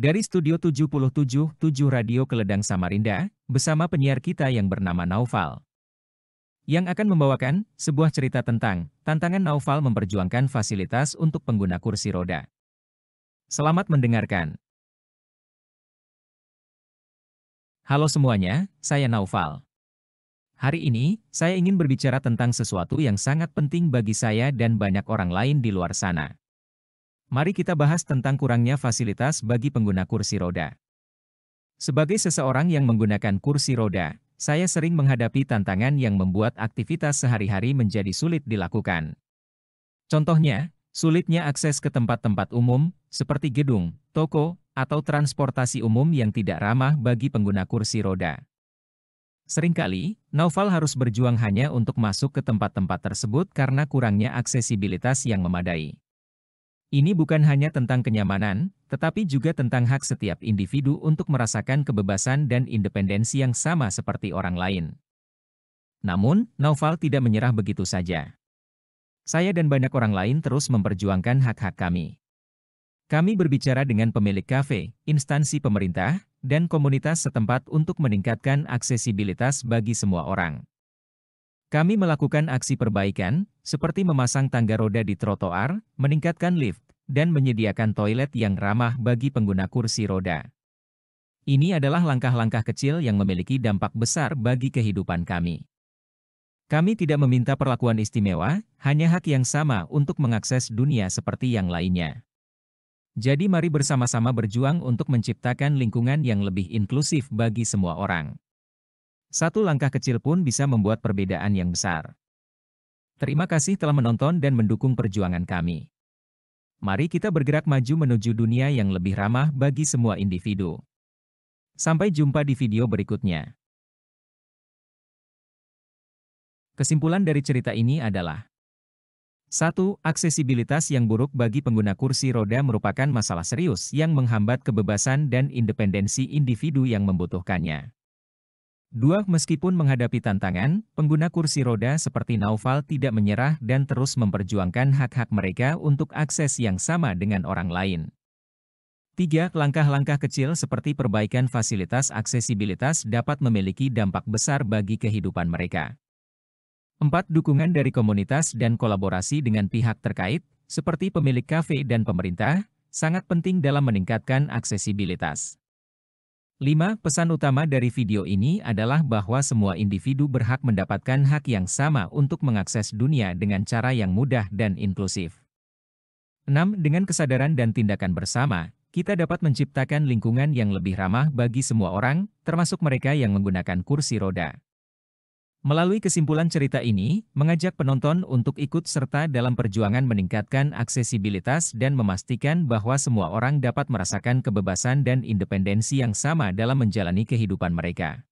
Dari Studio 77, 7 Radio Keledang Samarinda, bersama penyiar kita yang bernama Naufal. Yang akan membawakan sebuah cerita tentang tantangan Naufal memperjuangkan fasilitas untuk pengguna kursi roda. Selamat mendengarkan. Halo semuanya, saya Naufal. Hari ini, saya ingin berbicara tentang sesuatu yang sangat penting bagi saya dan banyak orang lain di luar sana. Mari kita bahas tentang kurangnya fasilitas bagi pengguna kursi roda. Sebagai seseorang yang menggunakan kursi roda, saya sering menghadapi tantangan yang membuat aktivitas sehari-hari menjadi sulit dilakukan. Contohnya, sulitnya akses ke tempat-tempat umum, seperti gedung, toko, atau transportasi umum yang tidak ramah bagi pengguna kursi roda. Seringkali, Naufal harus berjuang hanya untuk masuk ke tempat-tempat tersebut karena kurangnya aksesibilitas yang memadai. Ini bukan hanya tentang kenyamanan, tetapi juga tentang hak setiap individu untuk merasakan kebebasan dan independensi yang sama seperti orang lain. Namun, Naufal tidak menyerah begitu saja. Saya dan banyak orang lain terus memperjuangkan hak-hak kami. Kami berbicara dengan pemilik kafe, instansi pemerintah, dan komunitas setempat untuk meningkatkan aksesibilitas bagi semua orang. Kami melakukan aksi perbaikan, seperti memasang tangga roda di trotoar, meningkatkan lift, dan menyediakan toilet yang ramah bagi pengguna kursi roda. Ini adalah langkah-langkah kecil yang memiliki dampak besar bagi kehidupan kami. Kami tidak meminta perlakuan istimewa, hanya hak yang sama untuk mengakses dunia seperti yang lainnya. Jadi mari bersama-sama berjuang untuk menciptakan lingkungan yang lebih inklusif bagi semua orang. Satu langkah kecil pun bisa membuat perbedaan yang besar. Terima kasih telah menonton dan mendukung perjuangan kami. Mari kita bergerak maju menuju dunia yang lebih ramah bagi semua individu. Sampai jumpa di video berikutnya. Kesimpulan dari cerita ini adalah 1. Aksesibilitas yang buruk bagi pengguna kursi roda merupakan masalah serius yang menghambat kebebasan dan independensi individu yang membutuhkannya. Dua meskipun menghadapi tantangan, pengguna kursi roda seperti Naufal tidak menyerah dan terus memperjuangkan hak-hak mereka untuk akses yang sama dengan orang lain. Tiga Langkah-langkah kecil seperti perbaikan fasilitas aksesibilitas dapat memiliki dampak besar bagi kehidupan mereka. Empat Dukungan dari komunitas dan kolaborasi dengan pihak terkait, seperti pemilik kafe dan pemerintah, sangat penting dalam meningkatkan aksesibilitas. 5. Pesan utama dari video ini adalah bahwa semua individu berhak mendapatkan hak yang sama untuk mengakses dunia dengan cara yang mudah dan inklusif. 6. Dengan kesadaran dan tindakan bersama, kita dapat menciptakan lingkungan yang lebih ramah bagi semua orang, termasuk mereka yang menggunakan kursi roda. Melalui kesimpulan cerita ini, mengajak penonton untuk ikut serta dalam perjuangan meningkatkan aksesibilitas dan memastikan bahwa semua orang dapat merasakan kebebasan dan independensi yang sama dalam menjalani kehidupan mereka.